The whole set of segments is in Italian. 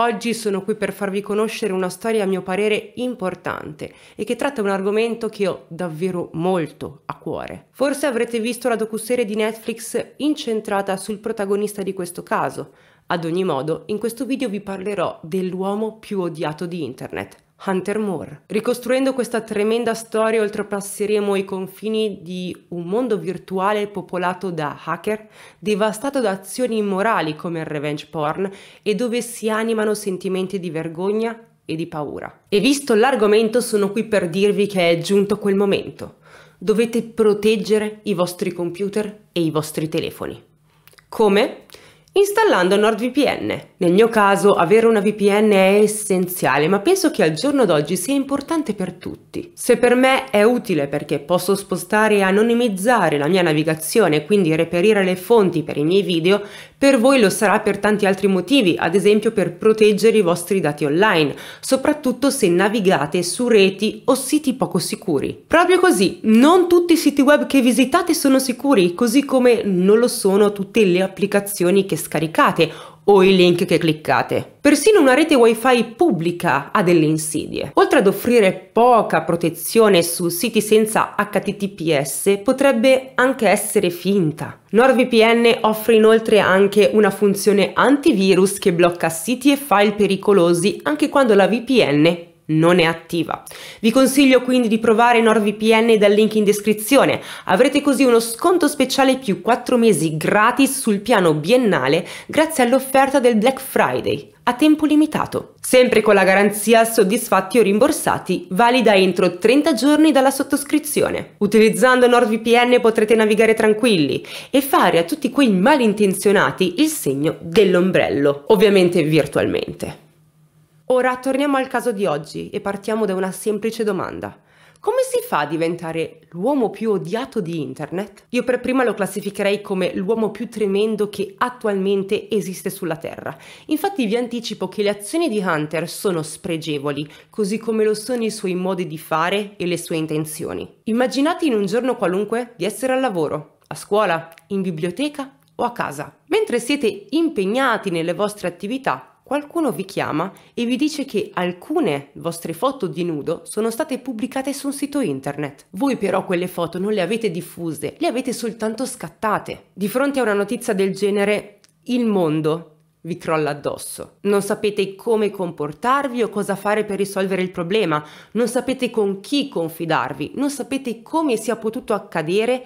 Oggi sono qui per farvi conoscere una storia a mio parere importante e che tratta un argomento che ho davvero molto a cuore. Forse avrete visto la docuserie di Netflix incentrata sul protagonista di questo caso. Ad ogni modo, in questo video vi parlerò dell'uomo più odiato di internet, Hunter Moore. Ricostruendo questa tremenda storia oltrepasseremo i confini di un mondo virtuale popolato da hacker, devastato da azioni immorali come il revenge porn e dove si animano sentimenti di vergogna e di paura. E visto l'argomento sono qui per dirvi che è giunto quel momento. Dovete proteggere i vostri computer e i vostri telefoni. Come? installando NordVPN. Nel mio caso avere una VPN è essenziale, ma penso che al giorno d'oggi sia importante per tutti. Se per me è utile perché posso spostare e anonimizzare la mia navigazione e quindi reperire le fonti per i miei video, per voi lo sarà per tanti altri motivi, ad esempio per proteggere i vostri dati online, soprattutto se navigate su reti o siti poco sicuri. Proprio così, non tutti i siti web che visitate sono sicuri, così come non lo sono tutte le applicazioni che scaricate o i link che cliccate. Persino una rete wifi pubblica ha delle insidie. Oltre ad offrire poca protezione su siti senza HTTPS, potrebbe anche essere finta. NordVPN offre inoltre anche una funzione antivirus che blocca siti e file pericolosi anche quando la VPN non è attiva. Vi consiglio quindi di provare NordVPN dal link in descrizione, avrete così uno sconto speciale più 4 mesi gratis sul piano biennale grazie all'offerta del Black Friday a tempo limitato, sempre con la garanzia soddisfatti o rimborsati, valida entro 30 giorni dalla sottoscrizione. Utilizzando NordVPN potrete navigare tranquilli e fare a tutti quei malintenzionati il segno dell'ombrello, ovviamente virtualmente. Ora torniamo al caso di oggi e partiamo da una semplice domanda. Come si fa a diventare l'uomo più odiato di Internet? Io per prima lo classificherei come l'uomo più tremendo che attualmente esiste sulla Terra. Infatti vi anticipo che le azioni di Hunter sono spregevoli, così come lo sono i suoi modi di fare e le sue intenzioni. Immaginate in un giorno qualunque di essere al lavoro, a scuola, in biblioteca o a casa. Mentre siete impegnati nelle vostre attività, qualcuno vi chiama e vi dice che alcune vostre foto di nudo sono state pubblicate su un sito internet. Voi però quelle foto non le avete diffuse, le avete soltanto scattate. Di fronte a una notizia del genere, il mondo vi crolla addosso. Non sapete come comportarvi o cosa fare per risolvere il problema, non sapete con chi confidarvi, non sapete come sia potuto accadere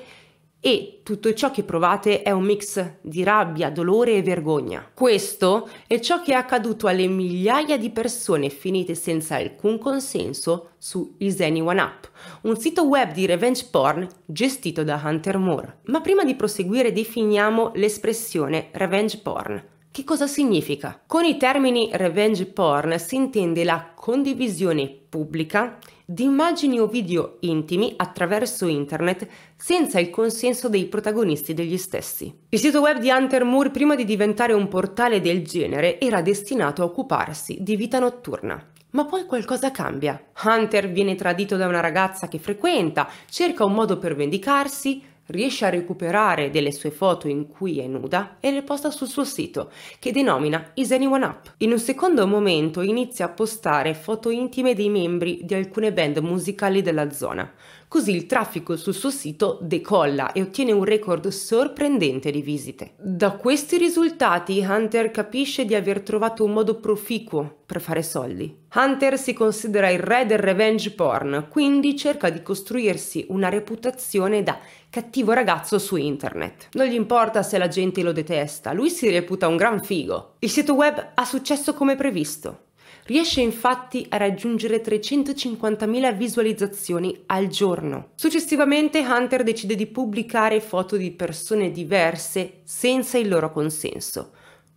e tutto ciò che provate è un mix di rabbia, dolore e vergogna. Questo è ciò che è accaduto alle migliaia di persone finite senza alcun consenso su Is Anyone Up, un sito web di revenge porn gestito da Hunter Moore. Ma prima di proseguire definiamo l'espressione revenge porn. Che cosa significa? Con i termini revenge porn si intende la condivisione pubblica di immagini o video intimi attraverso internet senza il consenso dei protagonisti degli stessi. Il sito web di Hunter Moore prima di diventare un portale del genere era destinato a occuparsi di vita notturna. Ma poi qualcosa cambia. Hunter viene tradito da una ragazza che frequenta, cerca un modo per vendicarsi, riesce a recuperare delle sue foto in cui è nuda e le posta sul suo sito, che denomina Is Anyone Up. In un secondo momento inizia a postare foto intime dei membri di alcune band musicali della zona. Così il traffico sul suo sito decolla e ottiene un record sorprendente di visite. Da questi risultati Hunter capisce di aver trovato un modo proficuo per fare soldi. Hunter si considera il re del revenge porn, quindi cerca di costruirsi una reputazione da cattivo ragazzo su internet. Non gli importa se la gente lo detesta, lui si reputa un gran figo. Il sito web ha successo come previsto. Riesce infatti a raggiungere 350.000 visualizzazioni al giorno. Successivamente Hunter decide di pubblicare foto di persone diverse senza il loro consenso.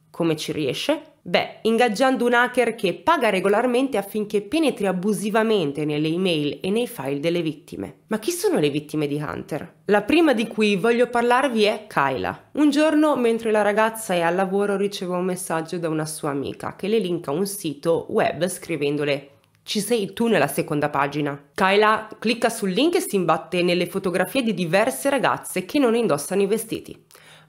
Come ci riesce? Beh, ingaggiando un hacker che paga regolarmente affinché penetri abusivamente nelle email e nei file delle vittime. Ma chi sono le vittime di Hunter? La prima di cui voglio parlarvi è Kyla. Un giorno, mentre la ragazza è al lavoro, riceve un messaggio da una sua amica che le linka un sito web scrivendole ci sei tu nella seconda pagina. Kyla clicca sul link e si imbatte nelle fotografie di diverse ragazze che non indossano i vestiti.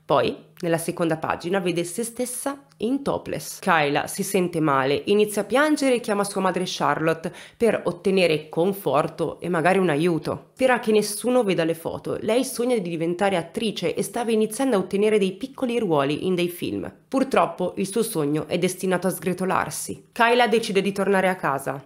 Poi, nella seconda pagina, vede se stessa in topless. Kyla si sente male, inizia a piangere e chiama sua madre Charlotte per ottenere conforto e magari un aiuto. Spera che nessuno veda le foto, lei sogna di diventare attrice e stava iniziando a ottenere dei piccoli ruoli in dei film. Purtroppo il suo sogno è destinato a sgretolarsi. Kyla decide di tornare a casa,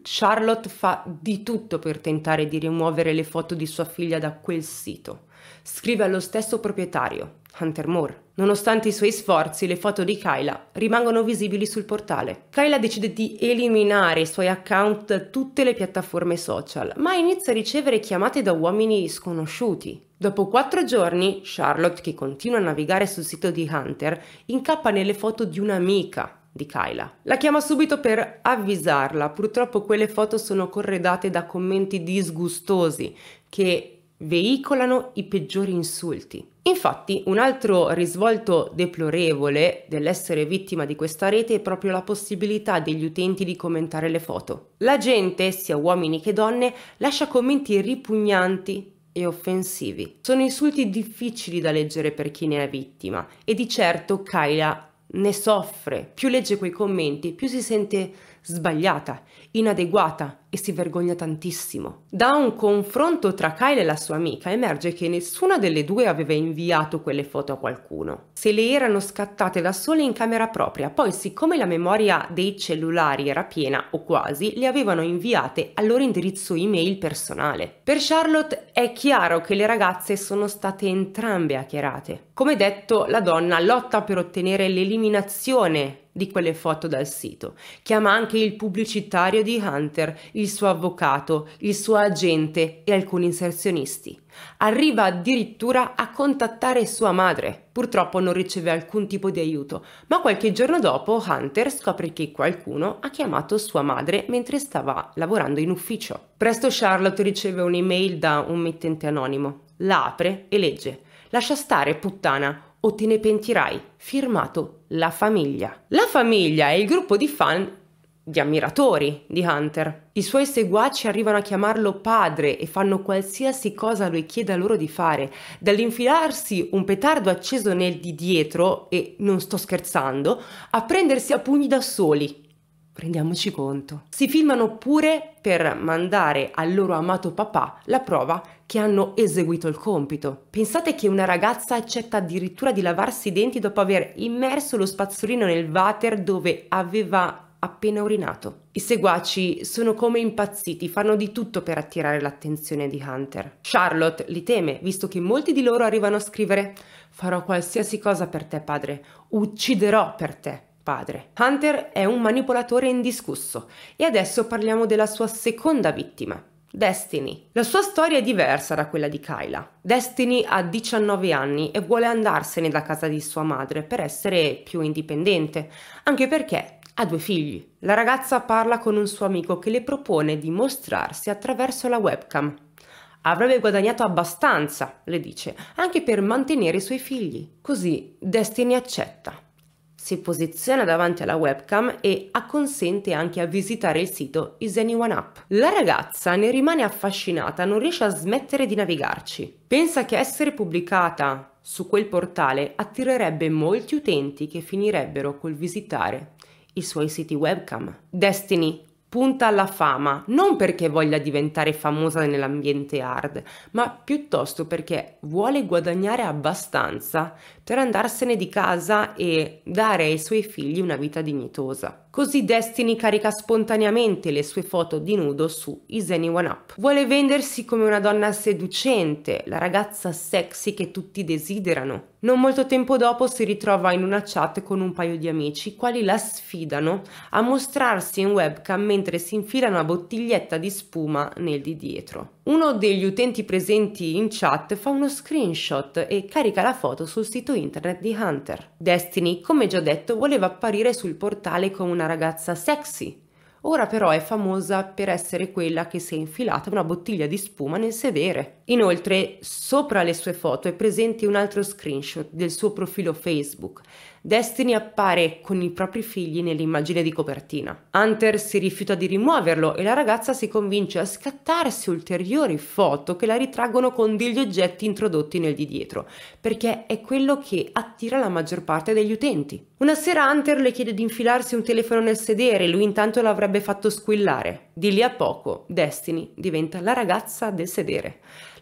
Charlotte fa di tutto per tentare di rimuovere le foto di sua figlia da quel sito. Scrive allo stesso proprietario, Hunter Moore. Nonostante i suoi sforzi, le foto di Kyla rimangono visibili sul portale. Kyla decide di eliminare i suoi account da tutte le piattaforme social, ma inizia a ricevere chiamate da uomini sconosciuti. Dopo quattro giorni, Charlotte, che continua a navigare sul sito di Hunter, incappa nelle foto di un'amica, di Kyla. La chiama subito per avvisarla, purtroppo quelle foto sono corredate da commenti disgustosi che veicolano i peggiori insulti. Infatti, un altro risvolto deplorevole dell'essere vittima di questa rete è proprio la possibilità degli utenti di commentare le foto. La gente, sia uomini che donne, lascia commenti ripugnanti e offensivi. Sono insulti difficili da leggere per chi ne è vittima e di certo Kyla ne soffre. Più legge quei commenti, più si sente sbagliata inadeguata e si vergogna tantissimo. Da un confronto tra Kyle e la sua amica emerge che nessuna delle due aveva inviato quelle foto a qualcuno. Se le erano scattate da sole in camera propria, poi siccome la memoria dei cellulari era piena o quasi, le avevano inviate al loro indirizzo email personale. Per Charlotte è chiaro che le ragazze sono state entrambe hackerate. Come detto, la donna lotta per ottenere l'eliminazione di quelle foto dal sito. Chiama anche il pubblicitario proprietario di Hunter, il suo avvocato, il suo agente e alcuni inserzionisti. Arriva addirittura a contattare sua madre. Purtroppo non riceve alcun tipo di aiuto, ma qualche giorno dopo Hunter scopre che qualcuno ha chiamato sua madre mentre stava lavorando in ufficio. Presto Charlotte riceve un'email da un mittente anonimo. La apre e legge. Lascia stare, puttana, o te ne pentirai. Firmato La famiglia. La famiglia è il gruppo di fan di ammiratori di Hunter. I suoi seguaci arrivano a chiamarlo padre e fanno qualsiasi cosa lui chieda loro di fare, dall'infilarsi un petardo acceso nel di dietro, e non sto scherzando, a prendersi a pugni da soli. Prendiamoci conto. Si filmano pure per mandare al loro amato papà la prova che hanno eseguito il compito. Pensate che una ragazza accetta addirittura di lavarsi i denti dopo aver immerso lo spazzolino nel water dove aveva appena urinato. I seguaci sono come impazziti, fanno di tutto per attirare l'attenzione di Hunter. Charlotte li teme, visto che molti di loro arrivano a scrivere «Farò qualsiasi cosa per te, padre. Ucciderò per te». Padre. Hunter è un manipolatore indiscusso e adesso parliamo della sua seconda vittima, Destiny. La sua storia è diversa da quella di Kyla. Destiny ha 19 anni e vuole andarsene da casa di sua madre per essere più indipendente, anche perché ha due figli. La ragazza parla con un suo amico che le propone di mostrarsi attraverso la webcam. Avrebbe guadagnato abbastanza, le dice, anche per mantenere i suoi figli. Così Destiny accetta. Si posiziona davanti alla webcam e acconsente anche a visitare il sito Is Anyone Up. La ragazza ne rimane affascinata, non riesce a smettere di navigarci. Pensa che essere pubblicata su quel portale attirerebbe molti utenti che finirebbero col visitare i suoi siti webcam. Destiny punta alla fama non perché voglia diventare famosa nell'ambiente hard, ma piuttosto perché vuole guadagnare abbastanza per andarsene di casa e dare ai suoi figli una vita dignitosa. Così Destiny carica spontaneamente le sue foto di nudo su Is Anyone Up. Vuole vendersi come una donna seducente, la ragazza sexy che tutti desiderano. Non molto tempo dopo si ritrova in una chat con un paio di amici, quali la sfidano a mostrarsi in webcam mentre si infila una bottiglietta di spuma nel di dietro uno degli utenti presenti in chat fa uno screenshot e carica la foto sul sito internet di Hunter. Destiny, come già detto, voleva apparire sul portale come una ragazza sexy. Ora però è famosa per essere quella che si è infilata una bottiglia di spuma nel sedere. Inoltre, sopra le sue foto è presente un altro screenshot del suo profilo Facebook Destiny appare con i propri figli nell'immagine di copertina. Hunter si rifiuta di rimuoverlo e la ragazza si convince a scattarsi ulteriori foto che la ritraggono con degli oggetti introdotti nel di dietro, perché è quello che attira la maggior parte degli utenti. Una sera Hunter le chiede di infilarsi un telefono nel sedere, e lui intanto l'avrebbe fatto squillare. Di lì a poco Destiny diventa la ragazza del sedere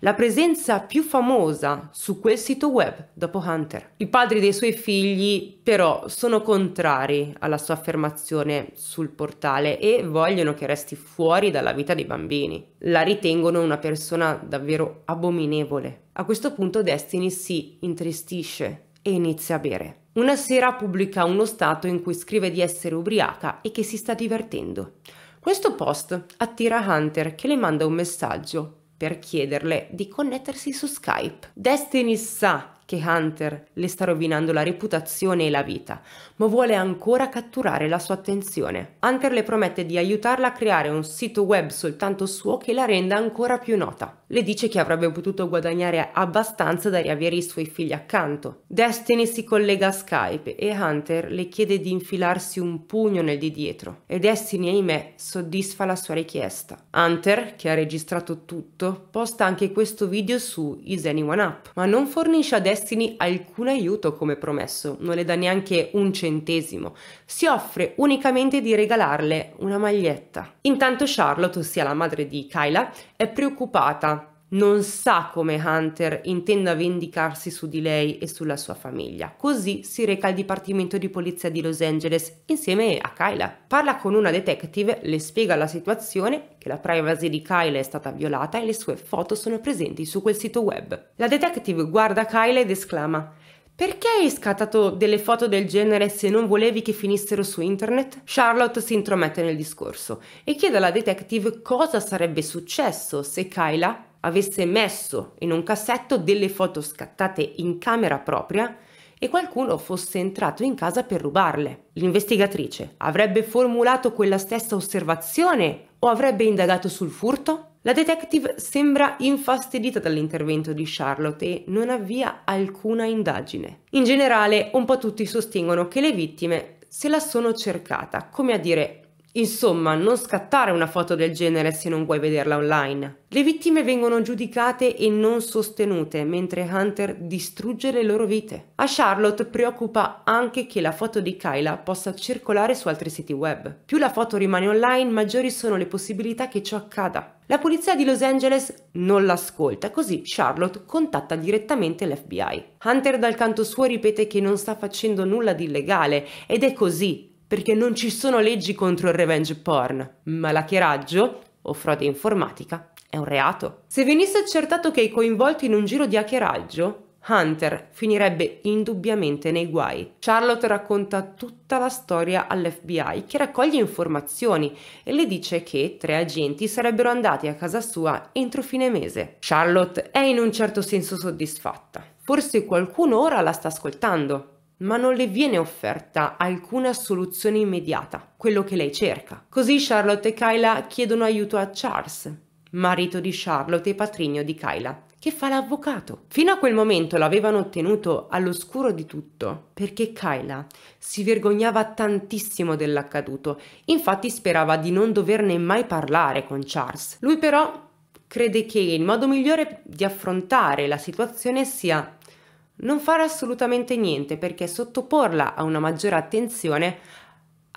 la presenza più famosa su quel sito web dopo Hunter. I padri dei suoi figli però sono contrari alla sua affermazione sul portale e vogliono che resti fuori dalla vita dei bambini. La ritengono una persona davvero abominevole. A questo punto Destiny si intristisce e inizia a bere. Una sera pubblica uno stato in cui scrive di essere ubriaca e che si sta divertendo. Questo post attira Hunter che le manda un messaggio per chiederle di connettersi su Skype. Destiny sa che Hunter le sta rovinando la reputazione e la vita, ma vuole ancora catturare la sua attenzione. Hunter le promette di aiutarla a creare un sito web soltanto suo che la renda ancora più nota. Le dice che avrebbe potuto guadagnare abbastanza da riavere i suoi figli accanto. Destiny si collega a Skype e Hunter le chiede di infilarsi un pugno nel di dietro e Destiny, ahimè, soddisfa la sua richiesta. Hunter, che ha registrato tutto, posta anche questo video su Is Anyone Up, ma non fornisce a Destiny destini alcun aiuto come promesso, non le dà neanche un centesimo, si offre unicamente di regalarle una maglietta. Intanto Charlotte, ossia la madre di Kyla, è preoccupata non sa come Hunter intenda vendicarsi su di lei e sulla sua famiglia. Così si reca al Dipartimento di Polizia di Los Angeles insieme a Kyla. Parla con una detective, le spiega la situazione, che la privacy di Kyla è stata violata e le sue foto sono presenti su quel sito web. La detective guarda Kyla ed esclama perché hai scattato delle foto del genere se non volevi che finissero su internet? Charlotte si intromette nel discorso e chiede alla detective cosa sarebbe successo se Kyla avesse messo in un cassetto delle foto scattate in camera propria e qualcuno fosse entrato in casa per rubarle. L'investigatrice avrebbe formulato quella stessa osservazione o avrebbe indagato sul furto? La detective sembra infastidita dall'intervento di Charlotte e non avvia alcuna indagine. In generale, un po' tutti sostengono che le vittime se la sono cercata, come a dire Insomma, non scattare una foto del genere se non vuoi vederla online. Le vittime vengono giudicate e non sostenute, mentre Hunter distrugge le loro vite. A Charlotte preoccupa anche che la foto di Kyla possa circolare su altri siti web. Più la foto rimane online, maggiori sono le possibilità che ciò accada. La polizia di Los Angeles non l'ascolta, così Charlotte contatta direttamente l'FBI. Hunter dal canto suo ripete che non sta facendo nulla di illegale ed è così perché non ci sono leggi contro il revenge porn, ma l'hackeraggio o frode informatica è un reato. Se venisse accertato che è coinvolto in un giro di hackeraggio, Hunter finirebbe indubbiamente nei guai. Charlotte racconta tutta la storia all'FBI che raccoglie informazioni e le dice che tre agenti sarebbero andati a casa sua entro fine mese. Charlotte è in un certo senso soddisfatta. Forse qualcuno ora la sta ascoltando, ma non le viene offerta alcuna soluzione immediata, quello che lei cerca. Così Charlotte e Kyla chiedono aiuto a Charles, marito di Charlotte e patrigno di Kyla, che fa l'avvocato. Fino a quel momento l'avevano tenuto all'oscuro di tutto, perché Kyla si vergognava tantissimo dell'accaduto, infatti sperava di non doverne mai parlare con Charles. Lui però crede che il modo migliore di affrontare la situazione sia non fare assolutamente niente perché sottoporla a una maggiore attenzione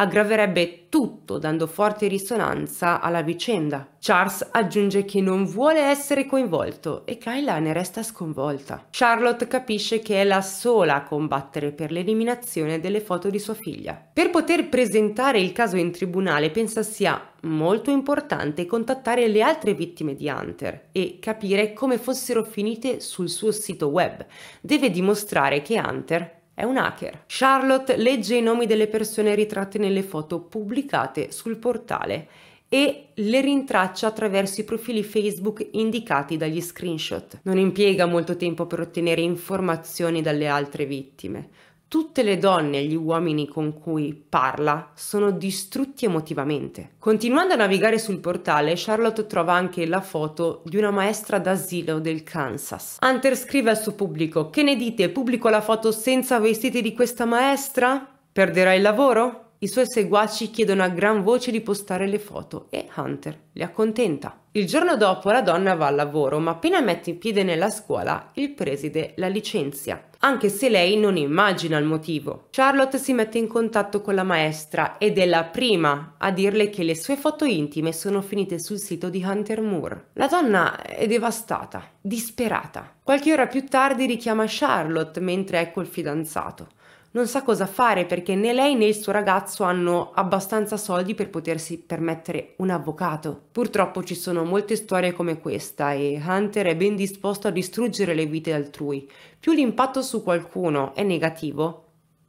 aggraverebbe tutto dando forte risonanza alla vicenda. Charles aggiunge che non vuole essere coinvolto e Kyla ne resta sconvolta. Charlotte capisce che è la sola a combattere per l'eliminazione delle foto di sua figlia. Per poter presentare il caso in tribunale pensa sia molto importante contattare le altre vittime di Hunter e capire come fossero finite sul suo sito web. Deve dimostrare che Hunter è un hacker. Charlotte legge i nomi delle persone ritratte nelle foto pubblicate sul portale e le rintraccia attraverso i profili Facebook indicati dagli screenshot. Non impiega molto tempo per ottenere informazioni dalle altre vittime. Tutte le donne e gli uomini con cui parla sono distrutti emotivamente. Continuando a navigare sul portale, Charlotte trova anche la foto di una maestra d'asilo del Kansas. Hunter scrive al suo pubblico: Che ne dite? Pubblico la foto senza vestiti di questa maestra? Perderà il lavoro? I suoi seguaci chiedono a gran voce di postare le foto e Hunter le accontenta. Il giorno dopo la donna va al lavoro, ma appena mette in piede nella scuola, il preside la licenzia anche se lei non immagina il motivo. Charlotte si mette in contatto con la maestra ed è la prima a dirle che le sue foto intime sono finite sul sito di Hunter Moore. La donna è devastata, disperata. Qualche ora più tardi richiama Charlotte mentre è col fidanzato non sa cosa fare perché né lei né il suo ragazzo hanno abbastanza soldi per potersi permettere un avvocato. Purtroppo ci sono molte storie come questa e Hunter è ben disposto a distruggere le vite altrui. Più l'impatto su qualcuno è negativo,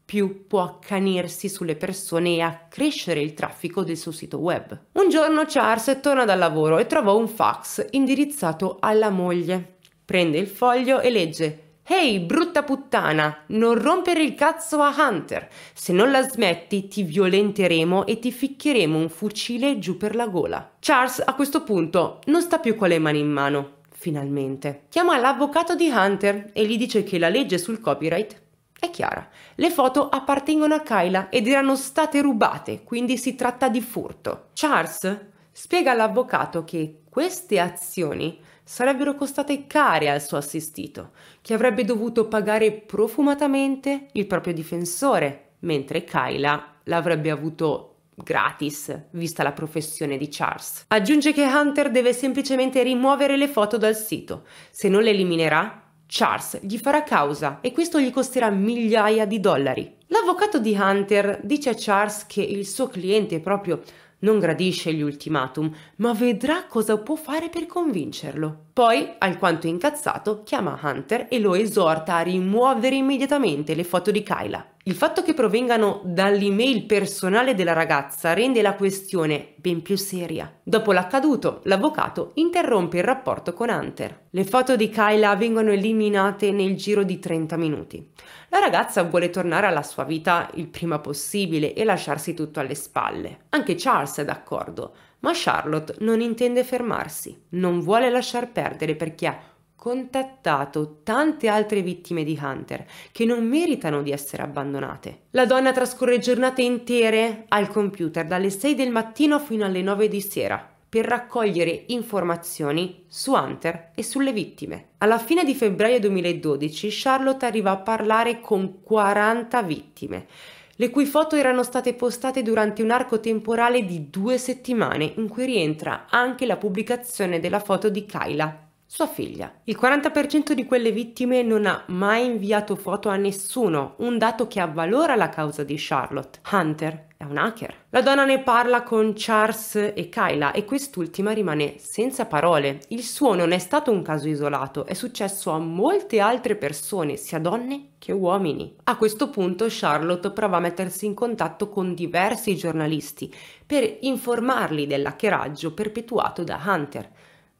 più può accanirsi sulle persone e accrescere il traffico del suo sito web. Un giorno Charles torna dal lavoro e trova un fax indirizzato alla moglie. Prende il foglio e legge Ehi, hey, brutta puttana, non rompere il cazzo a Hunter. Se non la smetti, ti violenteremo e ti ficcheremo un fucile giù per la gola. Charles a questo punto non sta più con le mani in mano, finalmente. Chiama l'avvocato di Hunter e gli dice che la legge sul copyright è chiara. Le foto appartengono a Kyla ed erano state rubate, quindi si tratta di furto. Charles spiega all'avvocato che queste azioni sarebbero costate care al suo assistito, che avrebbe dovuto pagare profumatamente il proprio difensore, mentre Kyla l'avrebbe avuto gratis, vista la professione di Charles. Aggiunge che Hunter deve semplicemente rimuovere le foto dal sito. Se non le eliminerà, Charles gli farà causa e questo gli costerà migliaia di dollari. L'avvocato di Hunter dice a Charles che il suo cliente proprio non gradisce gli ultimatum, ma vedrà cosa può fare per convincerlo. Poi, alquanto incazzato, chiama Hunter e lo esorta a rimuovere immediatamente le foto di Kyla. Il fatto che provengano dall'email personale della ragazza rende la questione ben più seria. Dopo l'accaduto, l'avvocato interrompe il rapporto con Hunter. Le foto di Kyla vengono eliminate nel giro di 30 minuti. La ragazza vuole tornare alla sua vita il prima possibile e lasciarsi tutto alle spalle. Anche Charles è d'accordo, ma Charlotte non intende fermarsi, non vuole lasciar perdere perché ha contattato tante altre vittime di Hunter che non meritano di essere abbandonate. La donna trascorre giornate intere al computer dalle 6 del mattino fino alle 9 di sera, per raccogliere informazioni su Hunter e sulle vittime. Alla fine di febbraio 2012 Charlotte arriva a parlare con 40 vittime, le cui foto erano state postate durante un arco temporale di due settimane in cui rientra anche la pubblicazione della foto di Kyla, sua figlia. Il 40% di quelle vittime non ha mai inviato foto a nessuno, un dato che avvalora la causa di Charlotte. Hunter è un hacker. La donna ne parla con Charles e Kyla e quest'ultima rimane senza parole. Il suo non è stato un caso isolato, è successo a molte altre persone, sia donne che uomini. A questo punto Charlotte prova a mettersi in contatto con diversi giornalisti per informarli dell'hackeraggio perpetuato da Hunter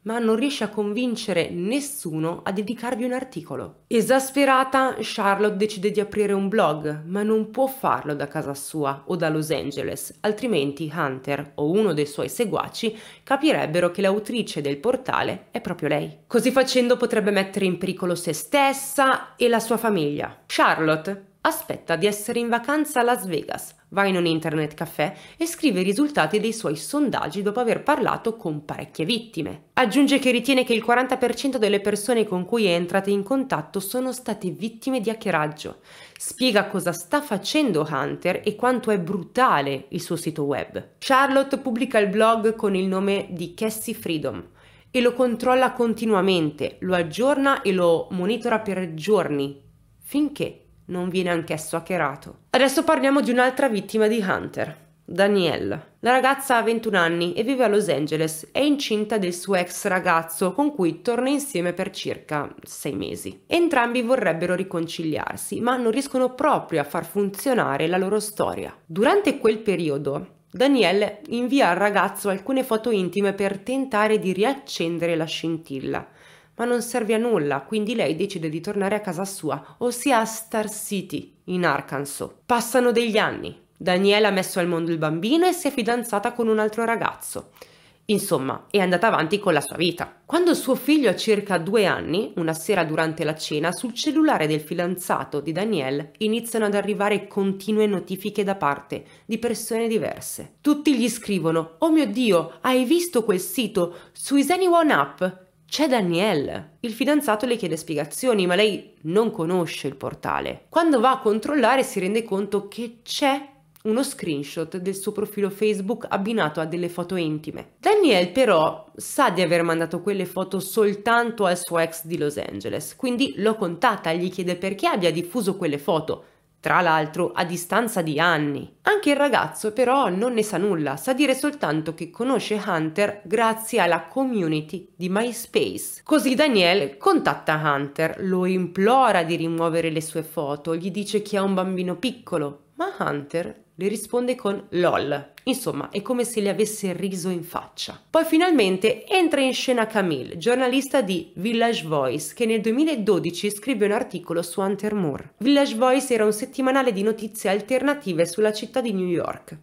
ma non riesce a convincere nessuno a dedicarvi un articolo. Esasperata, Charlotte decide di aprire un blog, ma non può farlo da casa sua o da Los Angeles, altrimenti Hunter o uno dei suoi seguaci capirebbero che l'autrice del portale è proprio lei. Così facendo potrebbe mettere in pericolo se stessa e la sua famiglia. Charlotte Aspetta di essere in vacanza a Las Vegas, va in un internet caffè e scrive i risultati dei suoi sondaggi dopo aver parlato con parecchie vittime. Aggiunge che ritiene che il 40% delle persone con cui è entrata in contatto sono state vittime di hackeraggio. Spiega cosa sta facendo Hunter e quanto è brutale il suo sito web. Charlotte pubblica il blog con il nome di Cassie Freedom e lo controlla continuamente, lo aggiorna e lo monitora per giorni, finché non viene anch'esso hackerato. Adesso parliamo di un'altra vittima di Hunter. Danielle. La ragazza ha 21 anni e vive a Los Angeles. È incinta del suo ex ragazzo con cui torna insieme per circa 6 mesi. Entrambi vorrebbero riconciliarsi, ma non riescono proprio a far funzionare la loro storia. Durante quel periodo Danielle invia al ragazzo alcune foto intime per tentare di riaccendere la scintilla, ma non serve a nulla, quindi lei decide di tornare a casa sua, ossia a Star City, in Arkansas. Passano degli anni, Daniela ha messo al mondo il bambino e si è fidanzata con un altro ragazzo. Insomma, è andata avanti con la sua vita. Quando suo figlio ha circa due anni, una sera durante la cena, sul cellulare del fidanzato di Danielle iniziano ad arrivare continue notifiche da parte di persone diverse. Tutti gli scrivono: Oh mio Dio, hai visto quel sito? Su is anyone up? C'è Danielle. Il fidanzato le chiede spiegazioni, ma lei non conosce il portale. Quando va a controllare si rende conto che c'è uno screenshot del suo profilo Facebook abbinato a delle foto intime. Danielle però sa di aver mandato quelle foto soltanto al suo ex di Los Angeles, quindi lo contatta e gli chiede perché abbia diffuso quelle foto, tra l'altro a distanza di anni. Anche il ragazzo però non ne sa nulla, sa dire soltanto che conosce Hunter grazie alla community di MySpace. Così Daniel contatta Hunter, lo implora di rimuovere le sue foto, gli dice che ha un bambino piccolo, ma Hunter le risponde con LOL. Insomma, è come se le avesse riso in faccia. Poi finalmente entra in scena Camille, giornalista di Village Voice, che nel 2012 scrive un articolo su Hunter Moore. Village Voice era un settimanale di notizie alternative sulla città di New York.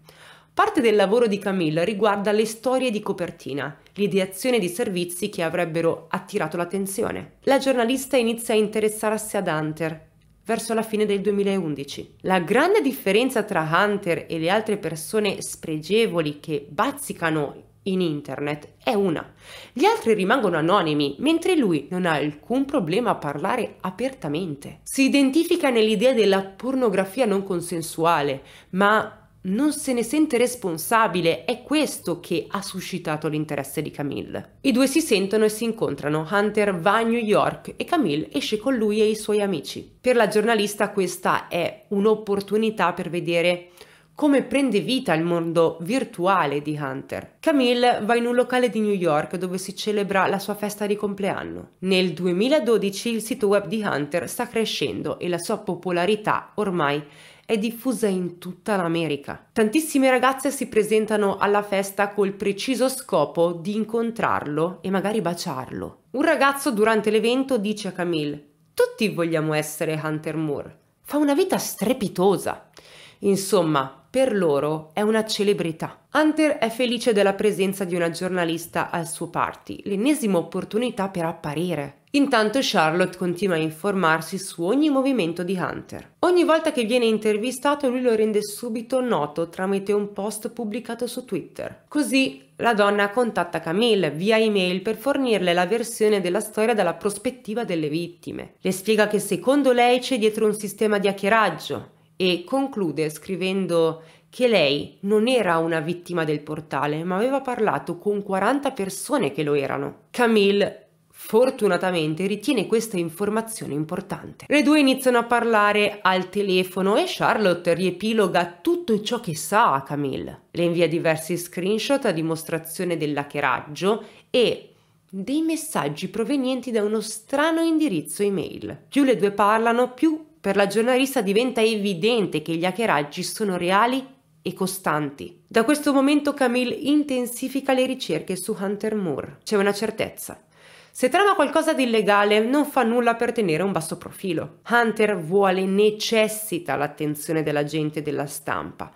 Parte del lavoro di Camille riguarda le storie di copertina, l'ideazione di servizi che avrebbero attirato l'attenzione. La giornalista inizia a interessarsi ad Hunter, verso la fine del 2011. La grande differenza tra Hunter e le altre persone spregevoli che bazzicano in internet è una. Gli altri rimangono anonimi, mentre lui non ha alcun problema a parlare apertamente. Si identifica nell'idea della pornografia non consensuale, ma non se ne sente responsabile, è questo che ha suscitato l'interesse di Camille. I due si sentono e si incontrano, Hunter va a New York e Camille esce con lui e i suoi amici. Per la giornalista questa è un'opportunità per vedere come prende vita il mondo virtuale di Hunter. Camille va in un locale di New York dove si celebra la sua festa di compleanno. Nel 2012 il sito web di Hunter sta crescendo e la sua popolarità ormai è è diffusa in tutta l'America. Tantissime ragazze si presentano alla festa col preciso scopo di incontrarlo e magari baciarlo. Un ragazzo durante l'evento dice a Camille tutti vogliamo essere Hunter Moore. Fa una vita strepitosa. Insomma, per loro è una celebrità. Hunter è felice della presenza di una giornalista al suo party, l'ennesima opportunità per apparire. Intanto Charlotte continua a informarsi su ogni movimento di Hunter. Ogni volta che viene intervistato lui lo rende subito noto tramite un post pubblicato su Twitter. Così la donna contatta Camille via email per fornirle la versione della storia dalla prospettiva delle vittime. Le spiega che secondo lei c'è dietro un sistema di hackeraggio e conclude scrivendo che lei non era una vittima del portale ma aveva parlato con 40 persone che lo erano. Camille fortunatamente ritiene questa informazione importante. Le due iniziano a parlare al telefono e Charlotte riepiloga tutto ciò che sa a Camille. Le invia diversi screenshot a dimostrazione dell'hackeraggio e dei messaggi provenienti da uno strano indirizzo email. Più le due parlano, più per la giornalista diventa evidente che gli hackeraggi sono reali e costanti. Da questo momento Camille intensifica le ricerche su Hunter Moore. C'è una certezza. Se trama qualcosa di illegale, non fa nulla per tenere un basso profilo. Hunter vuole, necessita l'attenzione della gente e della stampa.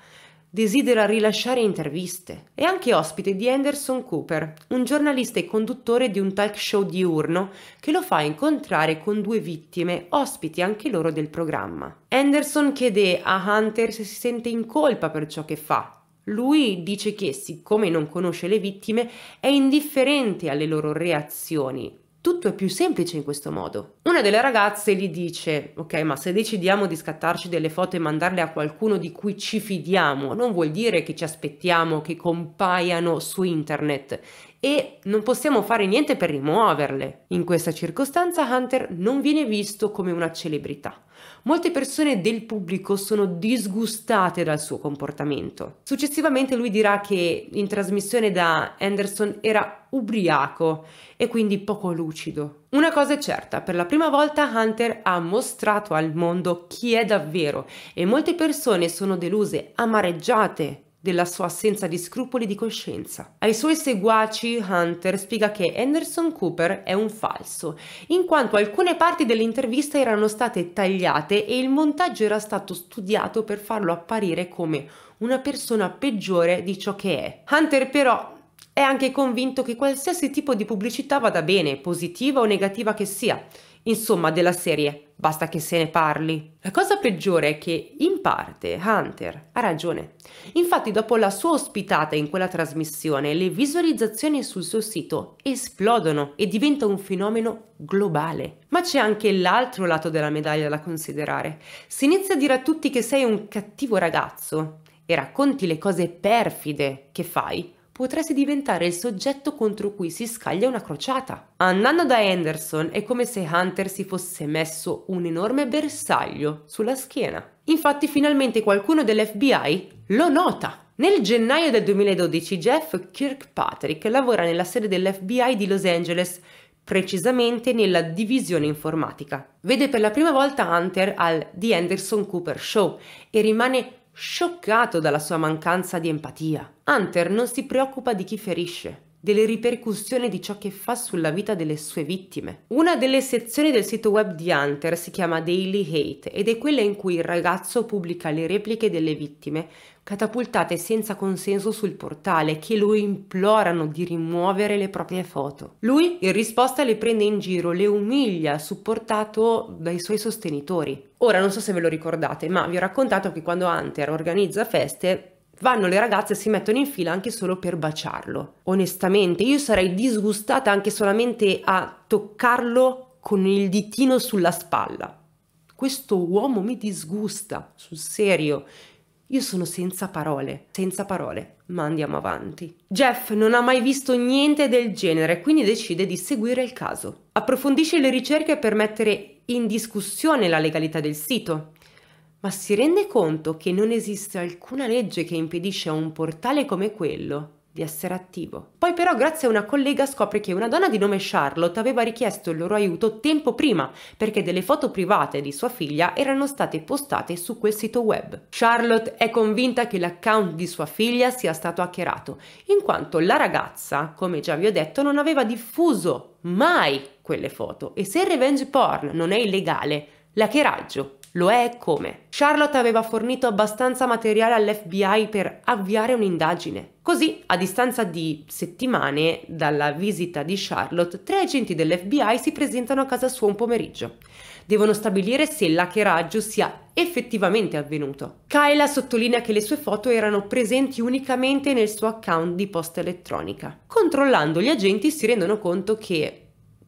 Desidera rilasciare interviste. È anche ospite di Anderson Cooper, un giornalista e conduttore di un talk show diurno che lo fa incontrare con due vittime, ospiti anche loro del programma. Anderson chiede a Hunter se si sente in colpa per ciò che fa lui dice che, siccome non conosce le vittime, è indifferente alle loro reazioni. Tutto è più semplice in questo modo. Una delle ragazze gli dice, ok, ma se decidiamo di scattarci delle foto e mandarle a qualcuno di cui ci fidiamo, non vuol dire che ci aspettiamo che compaiano su internet e non possiamo fare niente per rimuoverle. In questa circostanza Hunter non viene visto come una celebrità Molte persone del pubblico sono disgustate dal suo comportamento. Successivamente lui dirà che in trasmissione da Anderson era ubriaco e quindi poco lucido. Una cosa è certa, per la prima volta Hunter ha mostrato al mondo chi è davvero e molte persone sono deluse, amareggiate della sua assenza di scrupoli di coscienza. Ai suoi seguaci Hunter spiega che Anderson Cooper è un falso, in quanto alcune parti dell'intervista erano state tagliate e il montaggio era stato studiato per farlo apparire come una persona peggiore di ciò che è. Hunter però è anche convinto che qualsiasi tipo di pubblicità vada bene, positiva o negativa che sia, Insomma, della serie, basta che se ne parli. La cosa peggiore è che, in parte, Hunter ha ragione. Infatti, dopo la sua ospitata in quella trasmissione, le visualizzazioni sul suo sito esplodono e diventa un fenomeno globale. Ma c'è anche l'altro lato della medaglia da considerare. Se inizia a dire a tutti che sei un cattivo ragazzo e racconti le cose perfide che fai potresti diventare il soggetto contro cui si scaglia una crociata. Andando da Anderson è come se Hunter si fosse messo un enorme bersaglio sulla schiena. Infatti finalmente qualcuno dell'FBI lo nota. Nel gennaio del 2012 Jeff Kirkpatrick lavora nella sede dell'FBI di Los Angeles precisamente nella divisione informatica. Vede per la prima volta Hunter al The Anderson Cooper Show e rimane Scioccato dalla sua mancanza di empatia, Hunter non si preoccupa di chi ferisce delle ripercussioni di ciò che fa sulla vita delle sue vittime. Una delle sezioni del sito web di Hunter si chiama Daily Hate ed è quella in cui il ragazzo pubblica le repliche delle vittime catapultate senza consenso sul portale che lo implorano di rimuovere le proprie foto. Lui in risposta le prende in giro, le umilia, supportato dai suoi sostenitori. Ora non so se ve lo ricordate, ma vi ho raccontato che quando Hunter organizza feste vanno le ragazze e si mettono in fila anche solo per baciarlo. Onestamente, io sarei disgustata anche solamente a toccarlo con il ditino sulla spalla. Questo uomo mi disgusta, sul serio. Io sono senza parole, senza parole, ma andiamo avanti. Jeff non ha mai visto niente del genere, quindi decide di seguire il caso. Approfondisce le ricerche per mettere in discussione la legalità del sito. Ma si rende conto che non esiste alcuna legge che impedisce a un portale come quello di essere attivo. Poi però grazie a una collega scopre che una donna di nome Charlotte aveva richiesto il loro aiuto tempo prima perché delle foto private di sua figlia erano state postate su quel sito web. Charlotte è convinta che l'account di sua figlia sia stato hackerato, in quanto la ragazza, come già vi ho detto, non aveva diffuso mai quelle foto e se il revenge porn non è illegale, l'hackeraggio lo è e come? Charlotte aveva fornito abbastanza materiale all'FBI per avviare un'indagine. Così, a distanza di settimane dalla visita di Charlotte, tre agenti dell'FBI si presentano a casa sua un pomeriggio. Devono stabilire se l'hackeraggio sia effettivamente avvenuto. Kyla sottolinea che le sue foto erano presenti unicamente nel suo account di posta elettronica. Controllando gli agenti si rendono conto che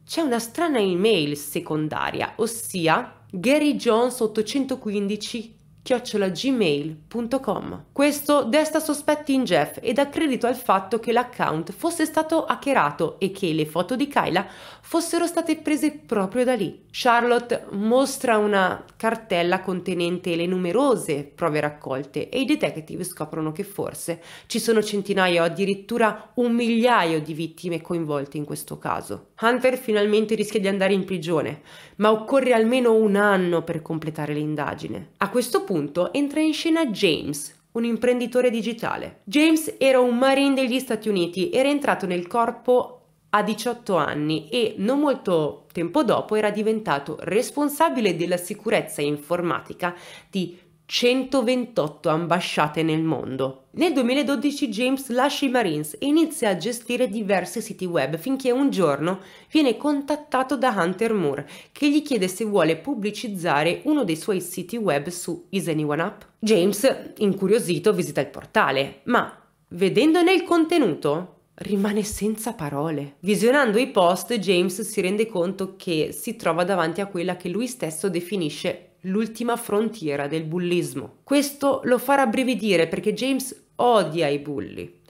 c'è una strana email secondaria, ossia Gary Jones 815 chiocciolagmail.com. Questo desta sospetti in Jeff ed dà credito al fatto che l'account fosse stato hackerato e che le foto di Kyla fossero state prese proprio da lì. Charlotte mostra una cartella contenente le numerose prove raccolte e i detective scoprono che forse ci sono centinaia o addirittura un migliaio di vittime coinvolte in questo caso. Hunter finalmente rischia di andare in prigione, ma occorre almeno un anno per completare l'indagine. A questo punto punto entra in scena James, un imprenditore digitale. James era un marine degli Stati Uniti, era entrato nel corpo a 18 anni e non molto tempo dopo era diventato responsabile della sicurezza informatica di 128 ambasciate nel mondo. Nel 2012 James lascia i Marines e inizia a gestire diversi siti web finché un giorno viene contattato da Hunter Moore che gli chiede se vuole pubblicizzare uno dei suoi siti web su Is Anyone Up? James, incuriosito, visita il portale, ma vedendone il contenuto rimane senza parole. Visionando i post, James si rende conto che si trova davanti a quella che lui stesso definisce l'ultima frontiera del bullismo. Questo lo fa rabbrividire perché James odia i bulli.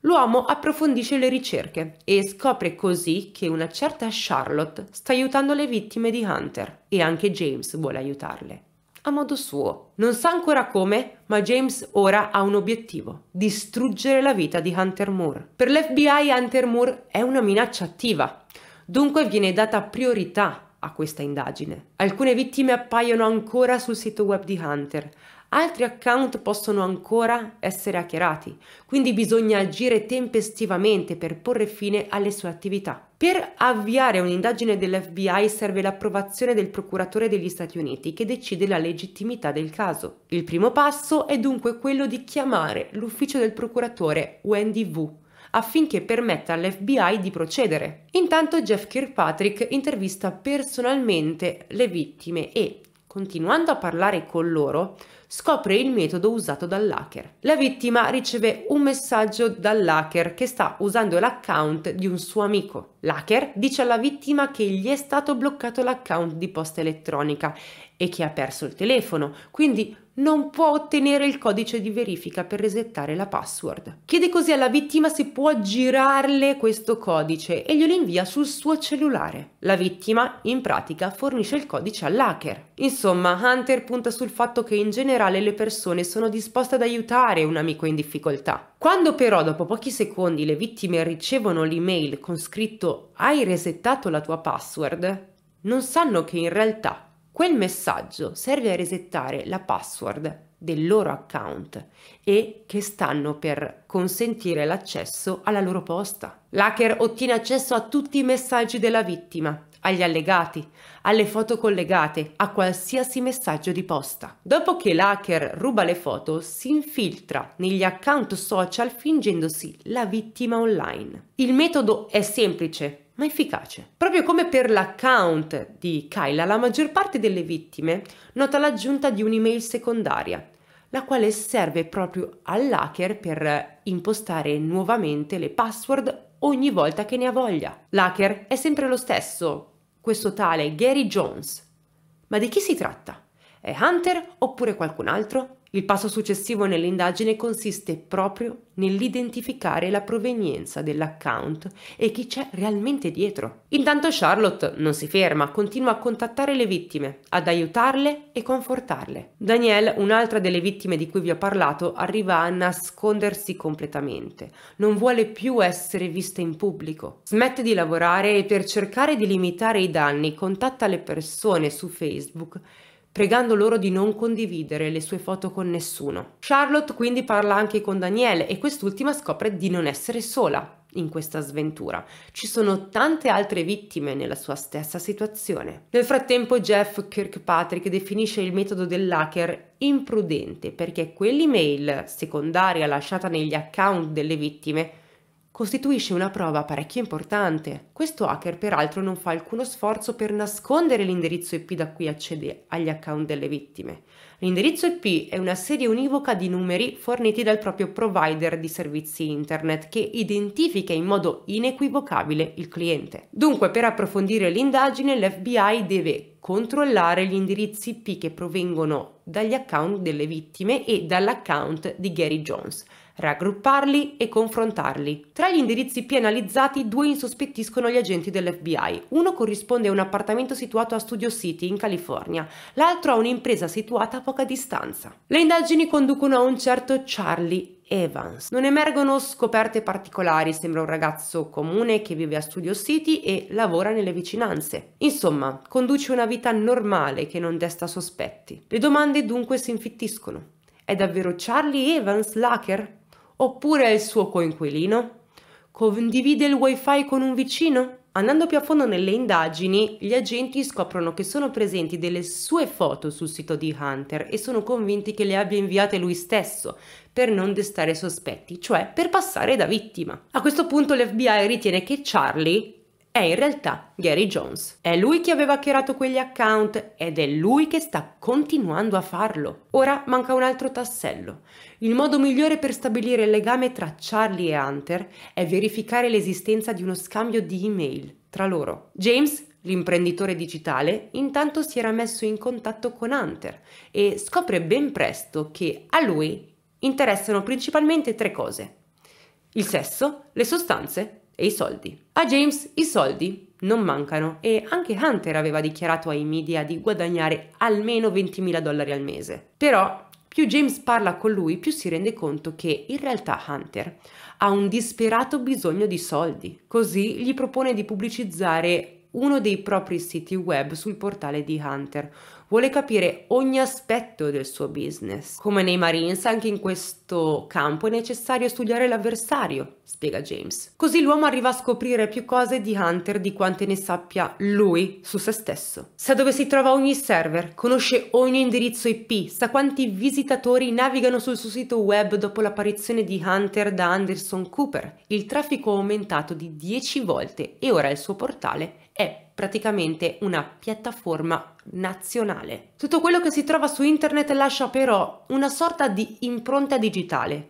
L'uomo approfondisce le ricerche e scopre così che una certa Charlotte sta aiutando le vittime di Hunter e anche James vuole aiutarle. A modo suo. Non sa ancora come, ma James ora ha un obiettivo, distruggere la vita di Hunter Moore. Per l'FBI Hunter Moore è una minaccia attiva, dunque viene data priorità a questa indagine. Alcune vittime appaiono ancora sul sito web di Hunter, altri account possono ancora essere hackerati, quindi bisogna agire tempestivamente per porre fine alle sue attività. Per avviare un'indagine dell'FBI serve l'approvazione del procuratore degli Stati Uniti che decide la legittimità del caso. Il primo passo è dunque quello di chiamare l'ufficio del procuratore Wendy Wu affinché permetta all'FBI di procedere. Intanto Jeff Kirkpatrick intervista personalmente le vittime e, continuando a parlare con loro, scopre il metodo usato dall'hacker. La vittima riceve un messaggio dall'hacker che sta usando l'account di un suo amico. L'hacker dice alla vittima che gli è stato bloccato l'account di posta elettronica e che ha perso il telefono, quindi non può ottenere il codice di verifica per resettare la password. Chiede così alla vittima se può girarle questo codice e glielo invia sul suo cellulare. La vittima, in pratica, fornisce il codice all'hacker. Insomma, Hunter punta sul fatto che in generale le persone sono disposte ad aiutare un amico in difficoltà. Quando però dopo pochi secondi le vittime ricevono l'email con scritto hai resettato la tua password, non sanno che in realtà Quel messaggio serve a resettare la password del loro account e che stanno per consentire l'accesso alla loro posta. L'hacker ottiene accesso a tutti i messaggi della vittima, agli allegati, alle foto collegate, a qualsiasi messaggio di posta. Dopo che l'hacker ruba le foto, si infiltra negli account social fingendosi la vittima online. Il metodo è semplice, ma efficace. Proprio come per l'account di Kyla, la maggior parte delle vittime nota l'aggiunta di un'email secondaria, la quale serve proprio all'hacker per impostare nuovamente le password ogni volta che ne ha voglia. L'hacker è sempre lo stesso, questo tale Gary Jones. Ma di chi si tratta? È Hunter oppure qualcun altro? Il passo successivo nell'indagine consiste proprio nell'identificare la provenienza dell'account e chi c'è realmente dietro. Intanto Charlotte non si ferma, continua a contattare le vittime, ad aiutarle e confortarle. Danielle, un'altra delle vittime di cui vi ho parlato, arriva a nascondersi completamente. Non vuole più essere vista in pubblico. Smette di lavorare e per cercare di limitare i danni contatta le persone su Facebook pregando loro di non condividere le sue foto con nessuno. Charlotte quindi parla anche con Daniele e quest'ultima scopre di non essere sola in questa sventura. Ci sono tante altre vittime nella sua stessa situazione. Nel frattempo Jeff Kirkpatrick definisce il metodo dell'hacker imprudente perché quell'email secondaria lasciata negli account delle vittime costituisce una prova parecchio importante. Questo hacker peraltro non fa alcuno sforzo per nascondere l'indirizzo IP da cui accede agli account delle vittime. L'indirizzo IP è una serie univoca di numeri forniti dal proprio provider di servizi internet che identifica in modo inequivocabile il cliente. Dunque per approfondire l'indagine l'FBI deve controllare gli indirizzi IP che provengono dagli account delle vittime e dall'account di Gary Jones raggrupparli e confrontarli. Tra gli indirizzi penalizzati, due insospettiscono gli agenti dell'FBI. Uno corrisponde a un appartamento situato a Studio City, in California, l'altro a un'impresa situata a poca distanza. Le indagini conducono a un certo Charlie Evans. Non emergono scoperte particolari, sembra un ragazzo comune che vive a Studio City e lavora nelle vicinanze. Insomma, conduce una vita normale che non desta sospetti. Le domande dunque si infittiscono. È davvero Charlie Evans l'hacker? Oppure il suo coinquilino? Condivide il wifi con un vicino? Andando più a fondo nelle indagini, gli agenti scoprono che sono presenti delle sue foto sul sito di Hunter e sono convinti che le abbia inviate lui stesso per non destare sospetti, cioè per passare da vittima. A questo punto l'FBI ritiene che Charlie è in realtà Gary Jones. È lui che aveva creato quegli account ed è lui che sta continuando a farlo. Ora manca un altro tassello. Il modo migliore per stabilire il legame tra Charlie e Hunter è verificare l'esistenza di uno scambio di email tra loro. James L'imprenditore digitale intanto si era messo in contatto con Hunter e scopre ben presto che a lui interessano principalmente tre cose. Il sesso, le sostanze e i soldi. A James i soldi non mancano e anche Hunter aveva dichiarato ai media di guadagnare almeno 20.000 dollari al mese. Però più James parla con lui, più si rende conto che in realtà Hunter ha un disperato bisogno di soldi. Così gli propone di pubblicizzare uno dei propri siti web sul portale di Hunter, vuole capire ogni aspetto del suo business. Come nei Marines, anche in questo campo è necessario studiare l'avversario, spiega James. Così l'uomo arriva a scoprire più cose di Hunter di quante ne sappia lui su se stesso. Sa dove si trova ogni server, conosce ogni indirizzo IP, sa quanti visitatori navigano sul suo sito web dopo l'apparizione di Hunter da Anderson Cooper. Il traffico è aumentato di 10 volte e ora il suo portale è praticamente una piattaforma nazionale. Tutto quello che si trova su internet lascia però una sorta di impronta digitale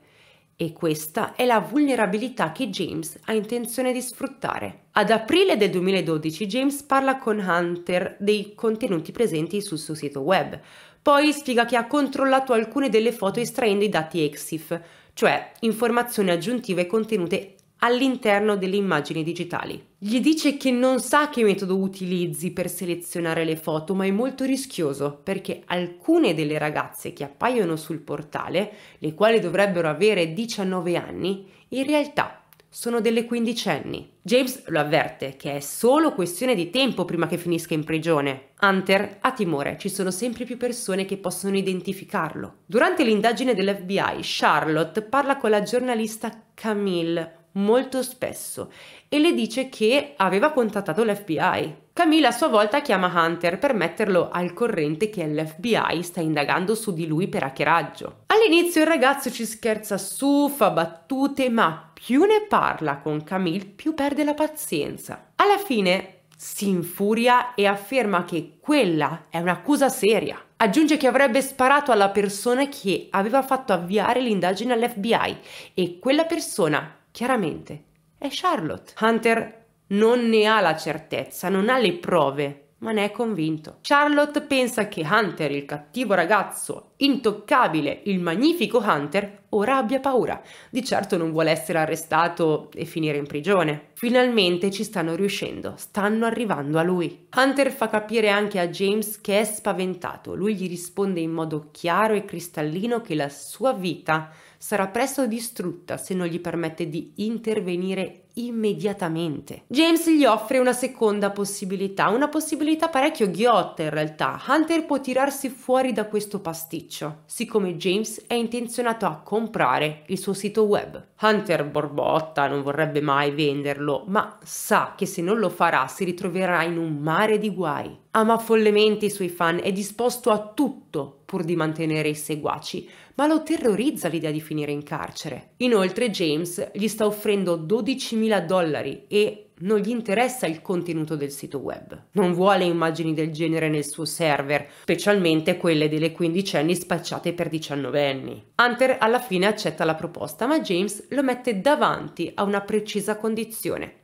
e questa è la vulnerabilità che James ha intenzione di sfruttare. Ad aprile del 2012 James parla con Hunter dei contenuti presenti sul suo sito web, poi spiega che ha controllato alcune delle foto estraendo i dati EXIF, cioè informazioni aggiuntive contenute all'interno delle immagini digitali. Gli dice che non sa che metodo utilizzi per selezionare le foto, ma è molto rischioso perché alcune delle ragazze che appaiono sul portale, le quali dovrebbero avere 19 anni, in realtà sono delle quindicenni. James lo avverte che è solo questione di tempo prima che finisca in prigione. Hunter ha timore, ci sono sempre più persone che possono identificarlo. Durante l'indagine dell'FBI, Charlotte parla con la giornalista Camille, molto spesso e le dice che aveva contattato l'FBI. Camilla a sua volta chiama Hunter per metterlo al corrente che l'FBI sta indagando su di lui per hackeraggio. All'inizio il ragazzo ci scherza su, fa battute, ma più ne parla con Camille, più perde la pazienza. Alla fine si infuria e afferma che quella è un'accusa seria. Aggiunge che avrebbe sparato alla persona che aveva fatto avviare l'indagine all'FBI e quella persona chiaramente. È Charlotte. Hunter non ne ha la certezza, non ha le prove, ma ne è convinto. Charlotte pensa che Hunter, il cattivo ragazzo, intoccabile, il magnifico Hunter, ora abbia paura. Di certo non vuole essere arrestato e finire in prigione. Finalmente ci stanno riuscendo, stanno arrivando a lui. Hunter fa capire anche a James che è spaventato. Lui gli risponde in modo chiaro e cristallino che la sua vita sarà presto distrutta se non gli permette di intervenire immediatamente. James gli offre una seconda possibilità, una possibilità parecchio ghiotta in realtà. Hunter può tirarsi fuori da questo pasticcio, siccome James è intenzionato a comprare il suo sito web. Hunter borbotta, non vorrebbe mai venderlo, ma sa che se non lo farà si ritroverà in un mare di guai. Ama follemente i suoi fan, è disposto a tutto pur di mantenere i seguaci, ma lo terrorizza l'idea di finire in carcere. Inoltre James gli sta offrendo 12.000 dollari e non gli interessa il contenuto del sito web. Non vuole immagini del genere nel suo server, specialmente quelle delle quindicenni spacciate per diciannovenni. Hunter alla fine accetta la proposta, ma James lo mette davanti a una precisa condizione.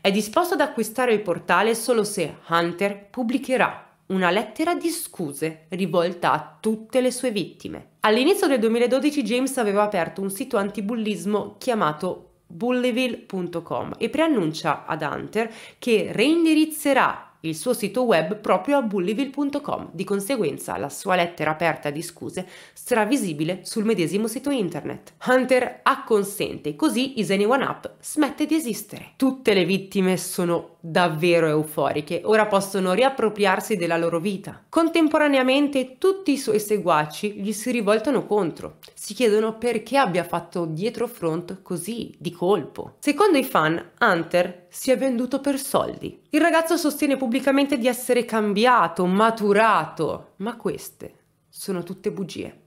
È disposto ad acquistare il portale solo se Hunter pubblicherà una lettera di scuse rivolta a tutte le sue vittime. All'inizio del 2012 James aveva aperto un sito antibullismo chiamato bulleville.com e preannuncia ad Hunter che reindirizzerà il suo sito web proprio a bullyville.com, di conseguenza la sua lettera aperta di scuse sarà visibile sul medesimo sito internet. Hunter acconsente, così Is Anyone Up smette di esistere. Tutte le vittime sono davvero euforiche, ora possono riappropriarsi della loro vita. Contemporaneamente tutti i suoi seguaci gli si rivoltano contro, si chiedono perché abbia fatto dietro front così, di colpo. Secondo i fan, Hunter si è venduto per soldi. Il ragazzo sostiene pubblicamente pubblicamente di essere cambiato, maturato, ma queste sono tutte bugie.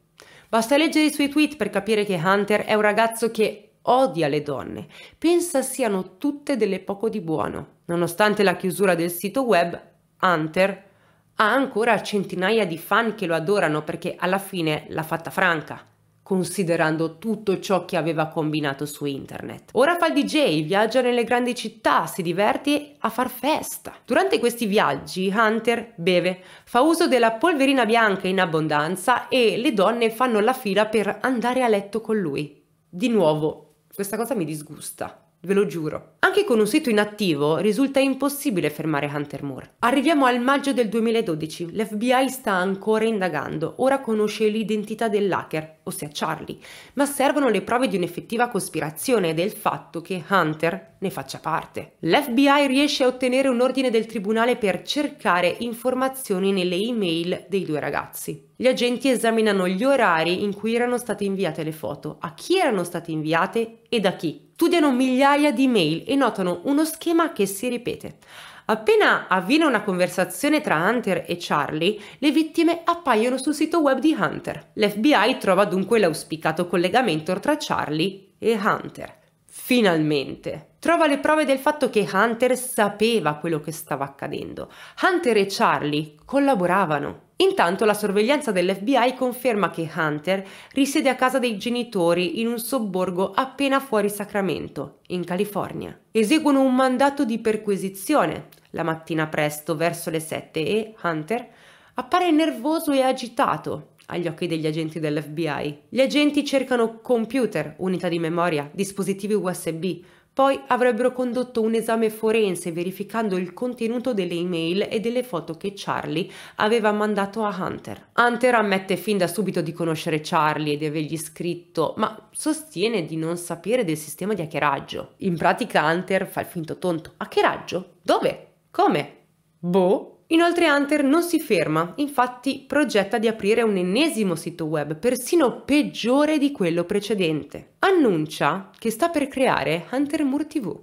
Basta leggere i suoi tweet per capire che Hunter è un ragazzo che odia le donne, pensa siano tutte delle poco di buono. Nonostante la chiusura del sito web, Hunter ha ancora centinaia di fan che lo adorano perché alla fine l'ha fatta franca considerando tutto ciò che aveva combinato su internet. Ora fa il DJ, viaggia nelle grandi città, si diverte a far festa. Durante questi viaggi Hunter beve, fa uso della polverina bianca in abbondanza e le donne fanno la fila per andare a letto con lui. Di nuovo, questa cosa mi disgusta. Ve lo giuro. Anche con un sito inattivo risulta impossibile fermare Hunter Moore. Arriviamo al maggio del 2012. L'FBI sta ancora indagando. Ora conosce l'identità dell'hacker, ossia Charlie, ma servono le prove di un'effettiva cospirazione e del fatto che Hunter ne faccia parte. L'FBI riesce a ottenere un ordine del tribunale per cercare informazioni nelle email dei due ragazzi. Gli agenti esaminano gli orari in cui erano state inviate le foto, a chi erano state inviate e da chi studiano migliaia di mail e notano uno schema che si ripete. Appena avviene una conversazione tra Hunter e Charlie, le vittime appaiono sul sito web di Hunter. L'FBI trova dunque l'auspicato collegamento tra Charlie e Hunter. Finalmente! Trova le prove del fatto che Hunter sapeva quello che stava accadendo. Hunter e Charlie collaboravano. Intanto la sorveglianza dell'FBI conferma che Hunter risiede a casa dei genitori in un sobborgo appena fuori Sacramento, in California. Eseguono un mandato di perquisizione. La mattina presto, verso le 7, e Hunter appare nervoso e agitato agli occhi degli agenti dell'FBI. Gli agenti cercano computer, unità di memoria, dispositivi USB, poi avrebbero condotto un esame forense verificando il contenuto delle email e delle foto che Charlie aveva mandato a Hunter. Hunter ammette fin da subito di conoscere Charlie e di avergli scritto, ma sostiene di non sapere del sistema di hackeraggio. In pratica Hunter fa il finto tonto. Hackeraggio? Dove? Come? Boh, Inoltre Hunter non si ferma, infatti progetta di aprire un ennesimo sito web, persino peggiore di quello precedente. Annuncia che sta per creare Hunter Moore TV.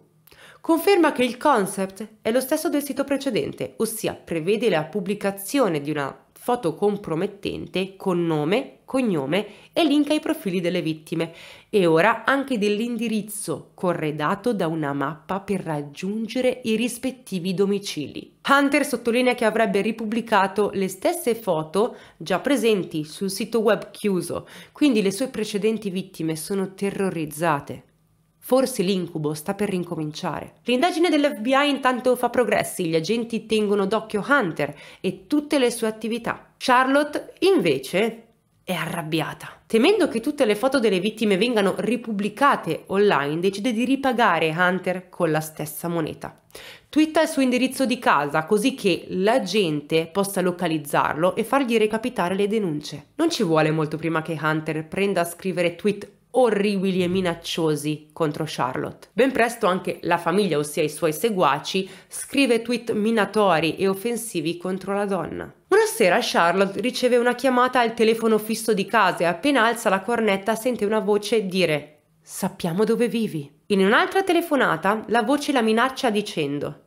Conferma che il concept è lo stesso del sito precedente, ossia prevede la pubblicazione di una foto compromettente con nome, cognome e link ai profili delle vittime e ora anche dell'indirizzo corredato da una mappa per raggiungere i rispettivi domicili. Hunter sottolinea che avrebbe ripubblicato le stesse foto già presenti sul sito web chiuso, quindi le sue precedenti vittime sono terrorizzate. Forse l'incubo sta per ricominciare. L'indagine dell'FBI intanto fa progressi, gli agenti tengono d'occhio Hunter e tutte le sue attività. Charlotte, invece, è arrabbiata. Temendo che tutte le foto delle vittime vengano ripubblicate online, decide di ripagare Hunter con la stessa moneta. Twitta il suo indirizzo di casa così che la gente possa localizzarlo e fargli recapitare le denunce. Non ci vuole molto prima che Hunter prenda a scrivere tweet orribili e minacciosi contro Charlotte. Ben presto anche la famiglia, ossia i suoi seguaci, scrive tweet minatori e offensivi contro la donna. Una sera Charlotte riceve una chiamata al telefono fisso di casa e appena alza la cornetta sente una voce dire Sappiamo dove vivi. In un'altra telefonata la voce la minaccia dicendo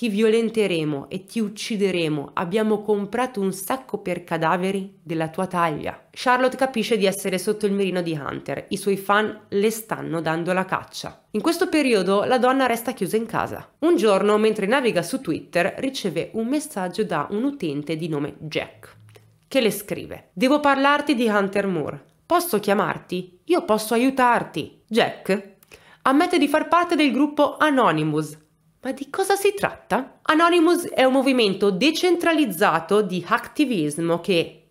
ti violenteremo e ti uccideremo, abbiamo comprato un sacco per cadaveri della tua taglia. Charlotte capisce di essere sotto il mirino di Hunter, i suoi fan le stanno dando la caccia. In questo periodo la donna resta chiusa in casa. Un giorno, mentre naviga su Twitter, riceve un messaggio da un utente di nome Jack, che le scrive «Devo parlarti di Hunter Moore. Posso chiamarti? Io posso aiutarti!» Jack ammette di far parte del gruppo Anonymous, ma di cosa si tratta? Anonymous è un movimento decentralizzato di hacktivismo che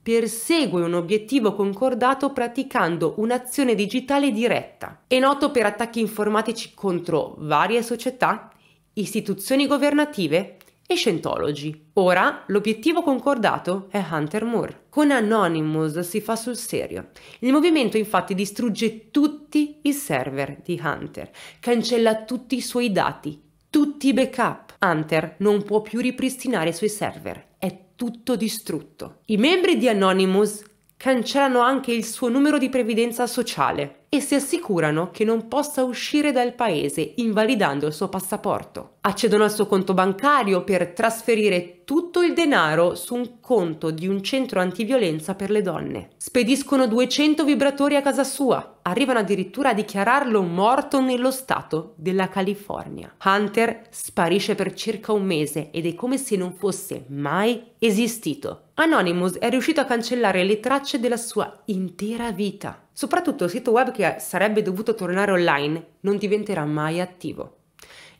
persegue un obiettivo concordato praticando un'azione digitale diretta. È noto per attacchi informatici contro varie società, istituzioni governative e Scientology. Ora l'obiettivo concordato è Hunter Moore. Con Anonymous si fa sul serio. Il movimento infatti distrugge tutti i server di Hunter, cancella tutti i suoi dati, tutti i backup. Hunter non può più ripristinare i suoi server, è tutto distrutto. I membri di Anonymous cancellano anche il suo numero di previdenza sociale e si assicurano che non possa uscire dal paese invalidando il suo passaporto accedono al suo conto bancario per trasferire tutto il denaro su un conto di un centro antiviolenza per le donne. Spediscono 200 vibratori a casa sua, arrivano addirittura a dichiararlo morto nello stato della California. Hunter sparisce per circa un mese ed è come se non fosse mai esistito. Anonymous è riuscito a cancellare le tracce della sua intera vita. Soprattutto il sito web che sarebbe dovuto tornare online non diventerà mai attivo.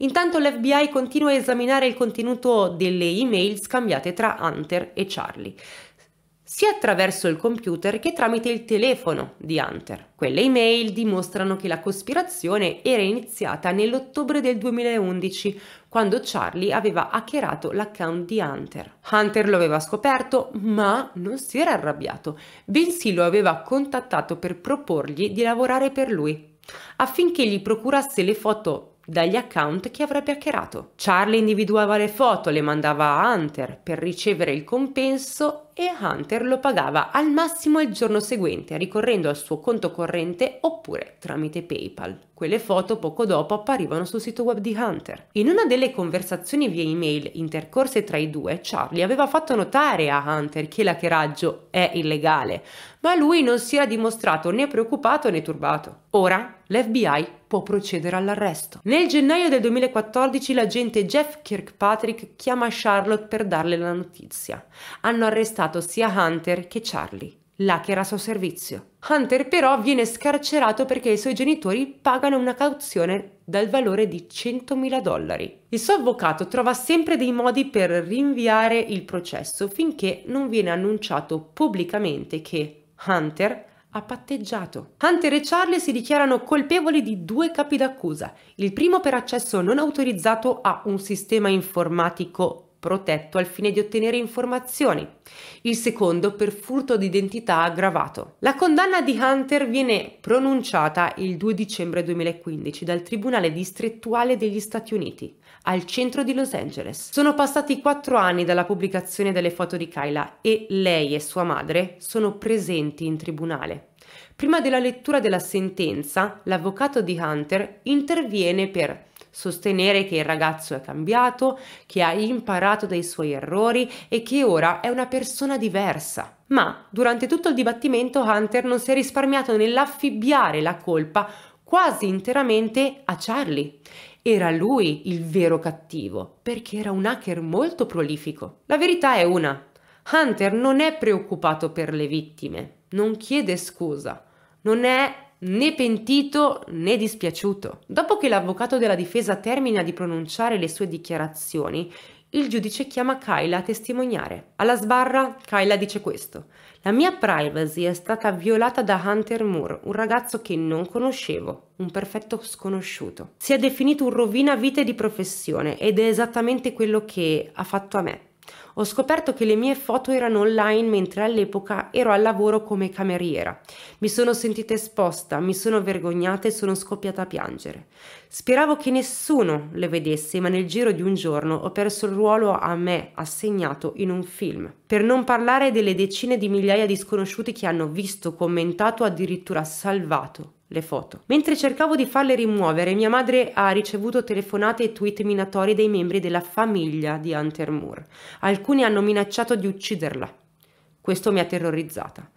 Intanto l'FBI continua a esaminare il contenuto delle email scambiate tra Hunter e Charlie sia attraverso il computer che tramite il telefono di Hunter. Quelle email dimostrano che la cospirazione era iniziata nell'ottobre del 2011, quando Charlie aveva hackerato l'account di Hunter. Hunter lo aveva scoperto, ma non si era arrabbiato, bensì lo aveva contattato per proporgli di lavorare per lui, affinché gli procurasse le foto dagli account che avrebbe hackerato. Charlie individuava le foto, le mandava a Hunter per ricevere il compenso e Hunter lo pagava al massimo il giorno seguente ricorrendo al suo conto corrente oppure tramite PayPal. Quelle foto poco dopo apparivano sul sito web di Hunter. In una delle conversazioni via email intercorse tra i due, Charlie aveva fatto notare a Hunter che l'hackeraggio è illegale, ma lui non si era dimostrato né preoccupato né turbato. Ora l'FBI può procedere all'arresto. Nel gennaio del 2014 l'agente Jeff Kirkpatrick chiama Charlotte per darle la notizia. Hanno arrestato arrestato sia Hunter che Charlie, là che era a suo servizio. Hunter però viene scarcerato perché i suoi genitori pagano una cauzione dal valore di 100.000 dollari. Il suo avvocato trova sempre dei modi per rinviare il processo finché non viene annunciato pubblicamente che Hunter ha patteggiato. Hunter e Charlie si dichiarano colpevoli di due capi d'accusa, il primo per accesso non autorizzato a un sistema informatico protetto al fine di ottenere informazioni, il secondo per furto d'identità aggravato. La condanna di Hunter viene pronunciata il 2 dicembre 2015 dal Tribunale distrettuale degli Stati Uniti, al centro di Los Angeles. Sono passati quattro anni dalla pubblicazione delle foto di Kyla e lei e sua madre sono presenti in tribunale. Prima della lettura della sentenza, l'avvocato di Hunter interviene per sostenere che il ragazzo è cambiato, che ha imparato dai suoi errori e che ora è una persona diversa. Ma durante tutto il dibattimento Hunter non si è risparmiato nell'affibbiare la colpa quasi interamente a Charlie. Era lui il vero cattivo, perché era un hacker molto prolifico. La verità è una. Hunter non è preoccupato per le vittime, non chiede scusa, non è né pentito né dispiaciuto. Dopo che l'avvocato della difesa termina di pronunciare le sue dichiarazioni, il giudice chiama Kyla a testimoniare. Alla sbarra, Kyla dice questo. La mia privacy è stata violata da Hunter Moore, un ragazzo che non conoscevo, un perfetto sconosciuto. Si è definito un rovina vite di professione ed è esattamente quello che ha fatto a me. Ho scoperto che le mie foto erano online mentre all'epoca ero al lavoro come cameriera. Mi sono sentita esposta, mi sono vergognata e sono scoppiata a piangere. Speravo che nessuno le vedesse, ma nel giro di un giorno ho perso il ruolo a me assegnato in un film. Per non parlare delle decine di migliaia di sconosciuti che hanno visto, commentato, addirittura salvato le foto. Mentre cercavo di farle rimuovere, mia madre ha ricevuto telefonate e tweet minatori dei membri della famiglia di Hunter Moore. Alcuni hanno minacciato di ucciderla. Questo mi ha terrorizzata.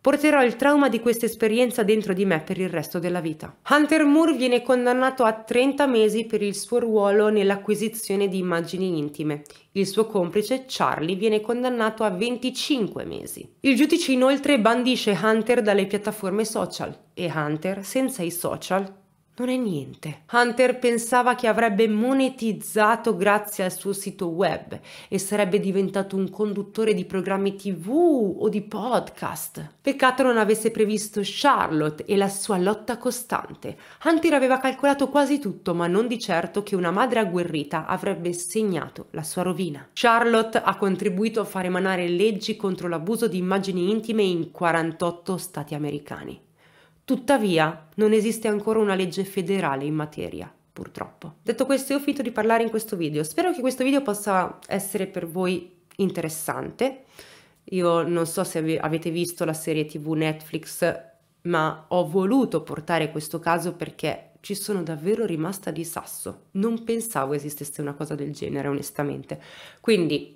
Porterò il trauma di questa esperienza dentro di me per il resto della vita. Hunter Moore viene condannato a 30 mesi per il suo ruolo nell'acquisizione di immagini intime. Il suo complice, Charlie, viene condannato a 25 mesi. Il giudice inoltre bandisce Hunter dalle piattaforme social e Hunter senza i social non è niente. Hunter pensava che avrebbe monetizzato grazie al suo sito web e sarebbe diventato un conduttore di programmi tv o di podcast. Peccato non avesse previsto Charlotte e la sua lotta costante. Hunter aveva calcolato quasi tutto, ma non di certo che una madre agguerrita avrebbe segnato la sua rovina. Charlotte ha contribuito a far emanare leggi contro l'abuso di immagini intime in 48 stati americani. Tuttavia, non esiste ancora una legge federale in materia, purtroppo. Detto questo, io ho finito di parlare in questo video. Spero che questo video possa essere per voi interessante. Io non so se avete visto la serie TV Netflix, ma ho voluto portare questo caso perché ci sono davvero rimasta di sasso. Non pensavo esistesse una cosa del genere, onestamente. Quindi